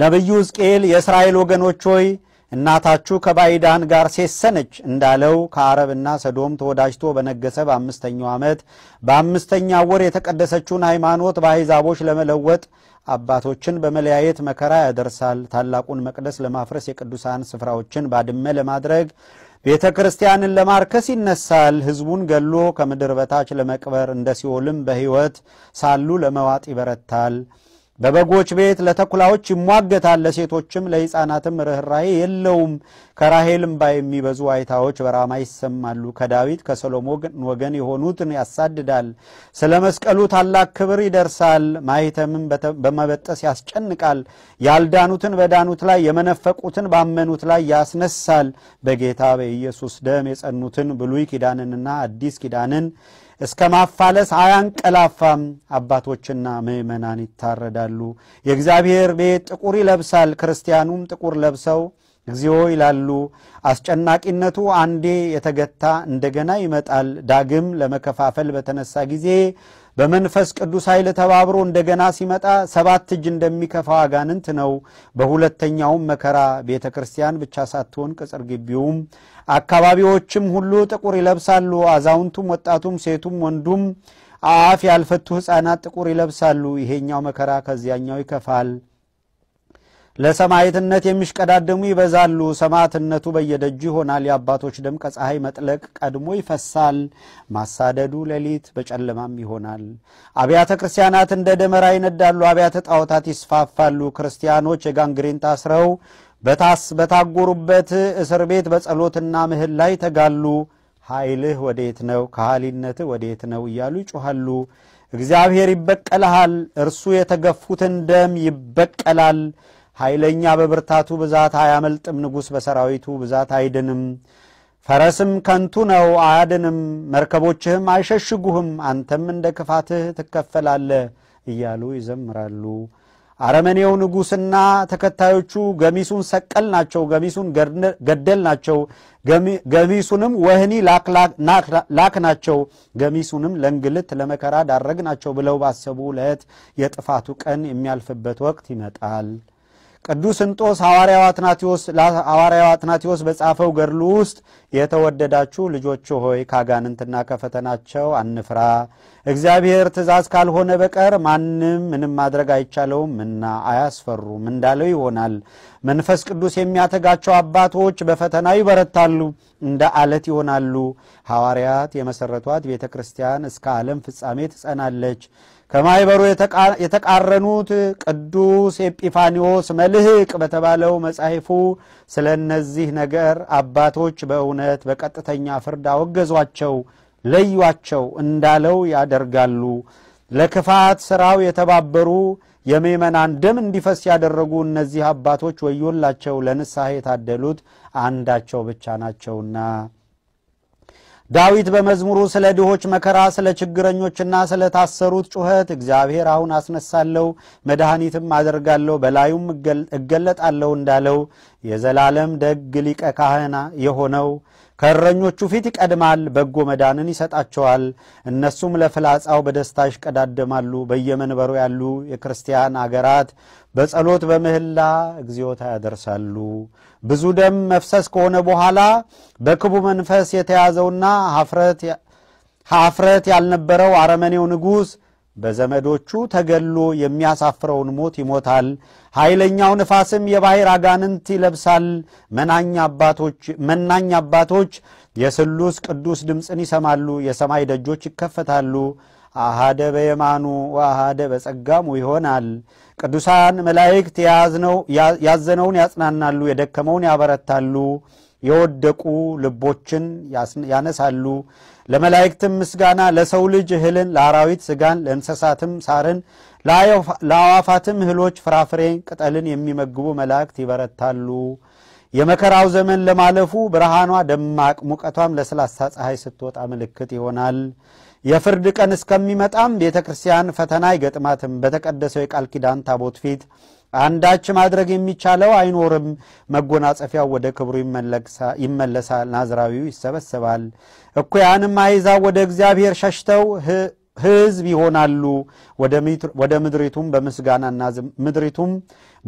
ነቢዩ ሕዝቅኤል የእስራኤል ወገኖች ሆይ እናታችሁ ከባይዳን ጋር ሴሰነች እንዳለው ከአረብና ሰዶም ተወዳጅቶ በነገሰ በአምስተኛው ዓመት በአምስተኛ ወር የተቀደሰችውን ሃይማኖት በአሕዛቦች ለመለወጥ አባቶችን በመለያየት መከራ ያደርሳል። ታላቁን መቅደስ ለማፍረስ የቅዱሳን ስፍራዎችን ባድመ ለማድረግ ቤተ ክርስቲያንን ለማርከስ ይነሳል። ሕዝቡን ገሎ ከምድር በታች ለመቅበር እንደ ሲኦልም በሕይወት ሳሉ ለመዋጥ ይበረታል። በበጎች ቤት ለተኩላዎች ይሟገታል፣ ለሴቶችም ለሕፃናትም ርኅራሄ የለውም። ከራሄልም ባ የሚበዙ ዋይታዎች በራማ ይሰማሉ። ከዳዊት ከሰሎሞን ወገን የሆኑትን ያሳድዳል። ስለ መስቀሉ ታላቅ ክብር ይደርሳል። ማኅተምን በመበጠስ ያስጨንቃል። ያልዳኑትን በዳኑት ላይ የመነፈቁትን ባመኑት ላይ ያስነሳል። በጌታ በኢየሱስ ደም የጸኑትን ብሉይ ኪዳንንና አዲስ ኪዳንን እስከ ማፋለስ አያንቀላፋም። አባቶችና ምእመናን ይታረዳሉ። የእግዚአብሔር ቤት ጥቁር ይለብሳል፣ ክርስቲያኑም ጥቁር ለብሰው እግዚኦ ይላሉ። አስጨናቂነቱ አንዴ የተገታ እንደገና ይመጣል። ዳግም ለመከፋፈል በተነሳ ጊዜ በመንፈስ ቅዱስ ኃይል ተባብሮ እንደገና ሲመጣ ሰባት እጅ እንደሚከፋው አጋንንት ነው። በሁለተኛውም መከራ ቤተ ክርስቲያን ብቻ ሳትሆን ቅጽር ግቢውም አካባቢዎችም ሁሉ ጥቁር ይለብሳሉ። አዛውንቱም፣ ወጣቱም፣ ሴቱም ወንዱም አፍ ያልፈቱ ሕፃናት ጥቁር ይለብሳሉ። ይሄኛው መከራ ከዚያኛው ይከፋል። ለሰማይትነት የሚሽቀዳደሙ ይበዛሉ። ሰማዕትነቱ በየደጁ ይሆናል። የአባቶች ደም ከፀሐይ መጥለቅ ቀድሞ ይፈሳል። ማሳደዱ ሌሊት በጨለማም ይሆናል። አብያተ ክርስቲያናት እንደ ደመራ ይነዳሉ። አብያተ ጣዖታት ይስፋፋሉ። ክርስቲያኖች የጋንግሬን ታስረው በታስ በታጎሩበት እስር ቤት በጸሎትና ላይ ተጋሉ። ኃይልህ ወዴት ነው? ከሃሊነትህ ወዴት ነው? እያሉ ይጮኋሉ። እግዚአብሔር ይበቀልሃል። እርሱ የተገፉትን ደም ይበቀላል። ኃይለኛ በብርታቱ ብዛት አያመልጥም፣ ንጉሥ በሰራዊቱ ብዛት አይድንም። ፈረስም ከንቱ ነው አያድንም፣ መርከቦችህም አይሸሽጉህም፣ አንተም እንደ ክፋትህ ትከፈላለህ እያሉ ይዘምራሉ። አረመኔው ንጉሥና ተከታዮቹ ገሚሱን ሰቀል ናቸው፣ ገሚሱን ገደል ናቸው፣ ገሚሱንም ወህኒ ላክ ናቸው፣ ገሚሱንም ለእንግልት ለመከራ ዳረግ ናቸው ብለው ባሰቡ ዕለት የጥፋቱ ቀን የሚያልፍበት ወቅት ይመጣል። ቅዱስ እንጦስ ሐዋርያው አትናቴዎስ በጻፈው ገድሉ ውስጥ የተወደዳችሁ ልጆች ሆይ ካጋንንትና ከፈተናቸው አንፍራ፣ እግዚአብሔር ትእዛዝ ካልሆነ በቀር ማንም ምንም ማድረግ አይቻለውምና አያስፈሩም እንዳለው ይሆናል። መንፈስ ቅዱስ የሚያተጋቸው አባቶች በፈተና ይበረታሉ፣ እንደ አለት ይሆናሉ። ሐዋርያት የመሠረቷት ቤተ ክርስቲያን እስከ ዓለም ፍጻሜ ትጸናለች። ከማኅበሩ የተቃረኑት ቅዱስ ኤጲፋኒዎስ መልህቅ በተባለው መጽሐፉ ስለ እነዚህ ነገር አባቶች በእውነት በቀጥተኛ ፍርድ አወገዟቸው፣ ለዩቸው እንዳለው ያደርጋሉ። ለክፋት ሥራው የተባበሩ የምዕመናን ደም እንዲፈስ ያደረጉ እነዚህ አባቶች ወዮላቸው፣ ለንስሐ የታደሉት አንዳቸው ብቻ ናቸውና። ዳዊት በመዝሙሩ ስለ ድሆች መከራ፣ ስለ ችግረኞችና ስለ ታሰሩት ጩኸት እግዚአብሔር አሁን አስነሳለሁ መድኃኒትም አደርጋለሁ በላዩም እገለጣለሁ እንዳለው የዘላለም ደግ ሊቀ ካህና የሆነው ከእረኞቹ ፊት ይቀድማል፣ በጎ መዳንን ይሰጣቸዋል። እነሱም ለፍላጻው በደስታ ይሽቀዳደማሉ። በየመንበሩ ያሉ የክርስቲያን አገራት በጸሎት በምህላ እግዚኦታ ያደርሳሉ። ብዙ ደም መፍሰስ ከሆነ በኋላ በክቡ መንፈስ የተያዘውና ሀፍረት ያልነበረው አረመኔው ንጉሥ በዘመዶቹ ተገሎ የሚያሳፍረውን ሞት ይሞታል። ኃይለኛው ንፋስም የባሕር አጋንንት ይለብሳል። መናኛ አባቶች መናኝ አባቶች የስሉስ ቅዱስ ድምፅን ይሰማሉ። የሰማይ ደጆች ይከፈታሉ። አሃደ በየማኑ ወአሃደ በጸጋሙ ይሆናል። ቅዱሳን መላእክት ያዘነውን ያጽናናሉ፣ የደከመውን ያበረታሉ፣ የወደቁ ልቦችን ያነሳሉ። ለመላእክትም ምስጋና፣ ለሰው ልጅ እህልን፣ ለአራዊት ስጋን፣ ለእንስሳትም ሳርን፣ ለአዋፋትም እህሎች ፍራፍሬን፣ ቅጠልን የሚመግቡ መላእክት ይበረታሉ። የመከራው ዘመን ለማለፉ ብርሃኗ ደማቅ ሙቀቷም ለስላሳ ፀሐይ ስትወጣ ምልክት ይሆናል። የፍርድ ቀን እስከሚመጣም ቤተ ክርስቲያን ፈተና አይገጥማትም። በተቀደሰው የቃል ኪዳን ታቦት ፊት አንዳች ማድረግ የሚቻለው አይኖርም። መጎናጸፊያው ወደ ክብሩ ይመለሳል፣ ናዝራዊው ይሰበሰባል። እኩያንም አሕዛብ ወደ እግዚአብሔር ሸሽተው ሕዝብ ይሆናሉ። ወደ ምድሪቱም ምድሪቱም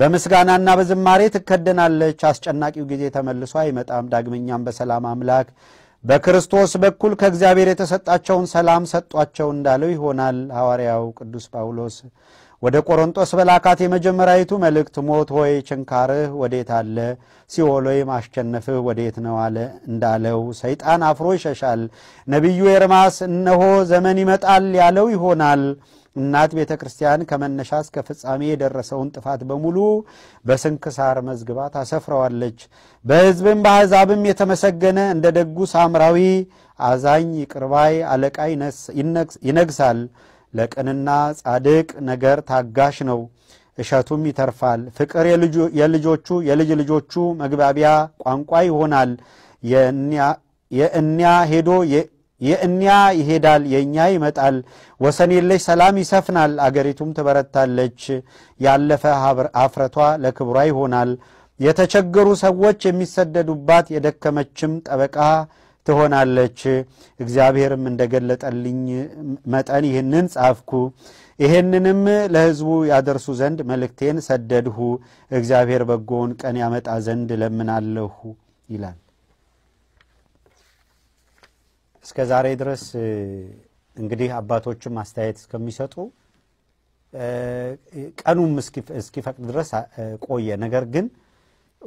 በምስጋናና በዝማሬ ትከደናለች። አስጨናቂው ጊዜ ተመልሶ አይመጣም። ዳግመኛም በሰላም አምላክ በክርስቶስ በኩል ከእግዚአብሔር የተሰጣቸውን ሰላም ሰጧቸው እንዳለው ይሆናል ሐዋርያው ቅዱስ ጳውሎስ ወደ ቆሮንጦስ በላካት የመጀመሪያዊቱ መልእክት ሞት ሆይ ችንካርህ ወዴት አለ? ሲኦል ሆይ ማሸነፍህ ወዴት ነው አለ እንዳለው ሰይጣን አፍሮ ይሸሻል። ነቢዩ ኤርማስ እነሆ ዘመን ይመጣል ያለው ይሆናል። እናት ቤተ ክርስቲያን ከመነሻ እስከ ፍጻሜ የደረሰውን ጥፋት በሙሉ በስንክሳር መዝግባ ታሰፍረዋለች። በሕዝብም በአሕዛብም የተመሰገነ እንደ ደጉ ሳምራዊ አዛኝ ይቅርባይ አለቃ ይነግሳል። ለቅንና ጻድቅ ነገር ታጋሽ ነው፣ እሸቱም ይተርፋል። ፍቅር የልጆቹ የልጅ ልጆቹ መግባቢያ ቋንቋ ይሆናል። የእኒያ ሄዶ የእኒያ ይሄዳል፣ የእኛ ይመጣል። ወሰን የለሽ ሰላም ይሰፍናል፣ አገሪቱም ትበረታለች። ያለፈ አፍረቷ ለክብሯ ይሆናል። የተቸገሩ ሰዎች የሚሰደዱባት የደከመችም ጠበቃ ትሆናለች። እግዚአብሔርም እንደገለጠልኝ መጠን ይህንን ጻፍኩ። ይህንንም ለሕዝቡ ያደርሱ ዘንድ መልእክቴን ሰደድሁ። እግዚአብሔር በጎውን ቀን ያመጣ ዘንድ ለምናለሁ ይላል። እስከ ዛሬ ድረስ እንግዲህ አባቶችም አስተያየት እስከሚሰጡ ቀኑም እስኪፈቅድ ድረስ ቆየ። ነገር ግን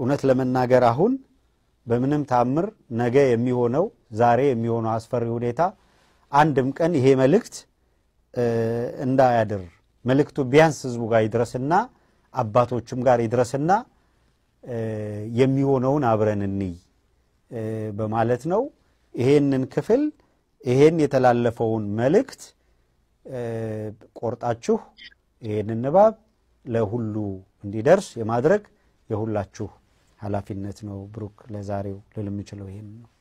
እውነት ለመናገር አሁን በምንም ታምር ነገ የሚሆነው ዛሬ የሚሆነው አስፈሪ ሁኔታ አንድም ቀን ይሄ መልእክት እንዳያድር መልእክቱ ቢያንስ ህዝቡ ጋር ይድረስና አባቶችም ጋር ይድረስና የሚሆነውን አብረን እንይ በማለት ነው። ይሄንን ክፍል ይሄን የተላለፈውን መልእክት ቆርጣችሁ ይሄንን ንባብ ለሁሉ እንዲደርስ የማድረግ የሁላችሁ ኃላፊነት ነው። ብሩክ ለዛሬው ልል የምችለው ይህን ነው።